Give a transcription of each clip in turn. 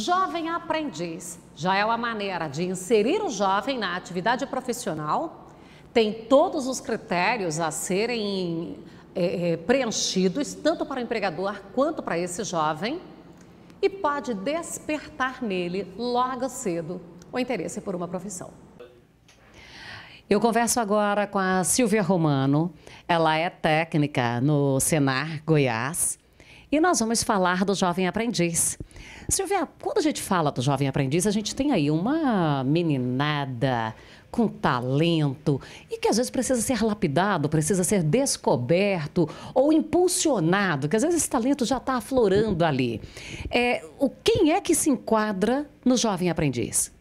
Jovem aprendiz já é uma maneira de inserir o jovem na atividade profissional, tem todos os critérios a serem é, preenchidos, tanto para o empregador quanto para esse jovem, e pode despertar nele, logo cedo, o interesse por uma profissão. Eu converso agora com a Silvia Romano, ela é técnica no Senar Goiás, e nós vamos falar do jovem aprendiz. Silvia, quando a gente fala do jovem aprendiz, a gente tem aí uma meninada com talento e que às vezes precisa ser lapidado, precisa ser descoberto ou impulsionado, que às vezes esse talento já está aflorando ali. É, o, quem é que se enquadra no jovem aprendiz?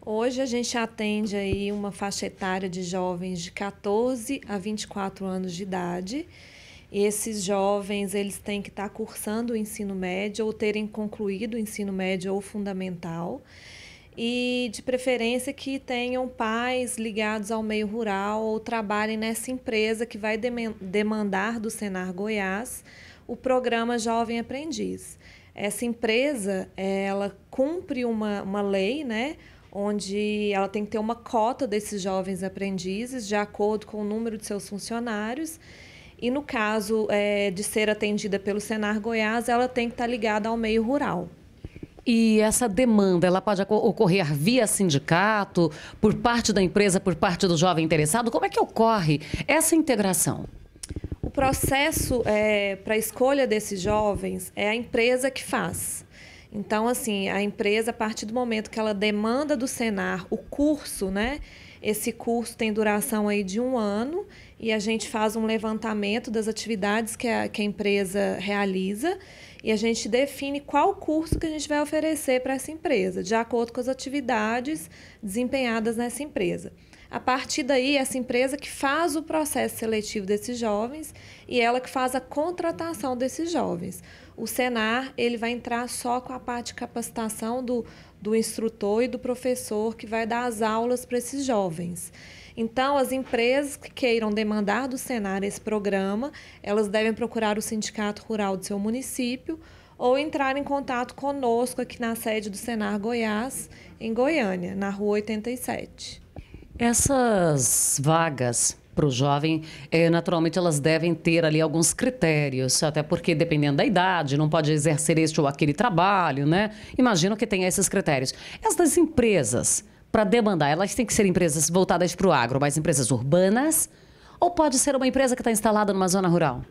Hoje a gente atende aí uma faixa etária de jovens de 14 a 24 anos de idade esses jovens eles têm que estar cursando o ensino médio ou terem concluído o ensino médio ou fundamental e de preferência que tenham pais ligados ao meio rural ou trabalhem nessa empresa que vai demandar do Senar Goiás o programa Jovem Aprendiz. Essa empresa ela cumpre uma, uma lei, né? Onde ela tem que ter uma cota desses jovens aprendizes de acordo com o número de seus funcionários e no caso é, de ser atendida pelo Senar Goiás, ela tem que estar tá ligada ao meio rural. E essa demanda, ela pode ocorrer via sindicato, por parte da empresa, por parte do jovem interessado? Como é que ocorre essa integração? O processo é, para a escolha desses jovens é a empresa que faz. Então, assim, a empresa, a partir do momento que ela demanda do Senar o curso, né? Esse curso tem duração aí de um ano e a gente faz um levantamento das atividades que a, que a empresa realiza e a gente define qual curso que a gente vai oferecer para essa empresa, de acordo com as atividades desempenhadas nessa empresa. A partir daí, essa empresa que faz o processo seletivo desses jovens e ela que faz a contratação desses jovens o Senar ele vai entrar só com a parte de capacitação do, do instrutor e do professor que vai dar as aulas para esses jovens. Então, as empresas que queiram demandar do Senar esse programa, elas devem procurar o sindicato rural do seu município ou entrar em contato conosco aqui na sede do Senar Goiás, em Goiânia, na Rua 87. Essas vagas para o jovem, é, naturalmente elas devem ter ali alguns critérios, até porque dependendo da idade, não pode exercer este ou aquele trabalho, né? Imagino que tenha esses critérios. Essas empresas, para demandar, elas têm que ser empresas voltadas para o agro, mas empresas urbanas, ou pode ser uma empresa que está instalada numa zona rural?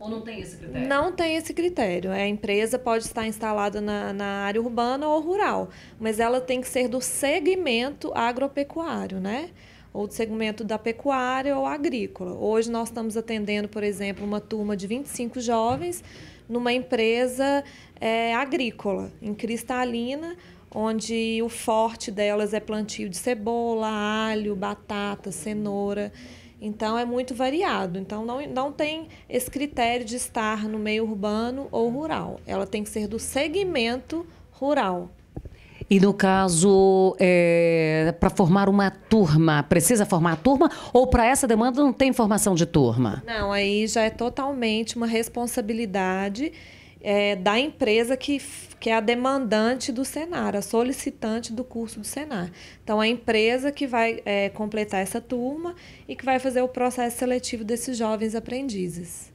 Ou não tem esse critério? Não tem esse critério. É, a empresa pode estar instalada na, na, área urbana ou rural, mas ela tem que ser do segmento agropecuário, né? ou do segmento da pecuária ou agrícola. Hoje nós estamos atendendo, por exemplo, uma turma de 25 jovens numa empresa é, agrícola, em Cristalina, onde o forte delas é plantio de cebola, alho, batata, cenoura. Então é muito variado. Então não, não tem esse critério de estar no meio urbano ou rural. Ela tem que ser do segmento rural. E no caso, é, para formar uma turma, precisa formar a turma ou para essa demanda não tem formação de turma? Não, aí já é totalmente uma responsabilidade é, da empresa que, que é a demandante do Senar, a solicitante do curso do Senar. Então, a empresa que vai é, completar essa turma e que vai fazer o processo seletivo desses jovens aprendizes.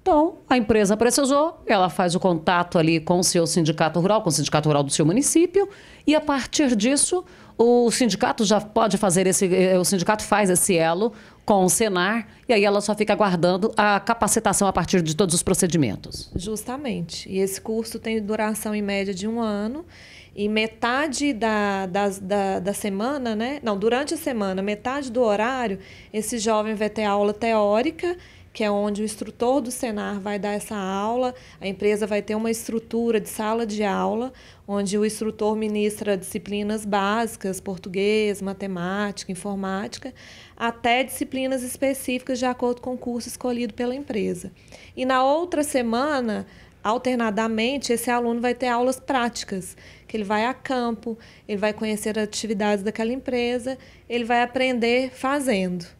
Então, a empresa precisou, ela faz o contato ali com o seu sindicato rural, com o sindicato rural do seu município, e a partir disso, o sindicato já pode fazer esse, eh, o sindicato faz esse elo com o Senar, e aí ela só fica aguardando a capacitação a partir de todos os procedimentos. Justamente. E esse curso tem duração em média de um ano, e metade da, da, da, da semana, né? Não, durante a semana, metade do horário, esse jovem vai ter aula teórica que é onde o instrutor do Senar vai dar essa aula. A empresa vai ter uma estrutura de sala de aula, onde o instrutor ministra disciplinas básicas, português, matemática, informática, até disciplinas específicas de acordo com o curso escolhido pela empresa. E na outra semana, alternadamente, esse aluno vai ter aulas práticas, que ele vai a campo, ele vai conhecer atividades daquela empresa, ele vai aprender fazendo.